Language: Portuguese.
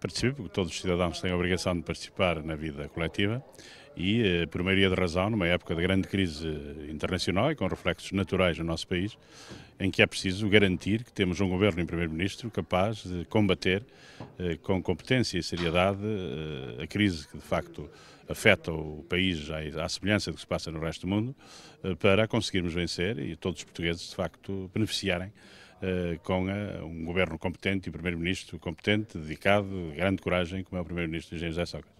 participe, porque todos os cidadãos têm a obrigação de participar na vida coletiva e, eh, por maioria de razão, numa época de grande crise eh, internacional e com reflexos naturais no nosso país, em que é preciso garantir que temos um governo e um primeiro-ministro capaz de combater eh, com competência e seriedade a crise que, de facto, afeta o país à semelhança do que se passa no resto do mundo, para conseguirmos vencer e todos os portugueses, de facto, beneficiarem eh, com um governo competente e primeiro-ministro competente, dedicado, de grande coragem, como é o primeiro-ministro Gênesis José Sócrates.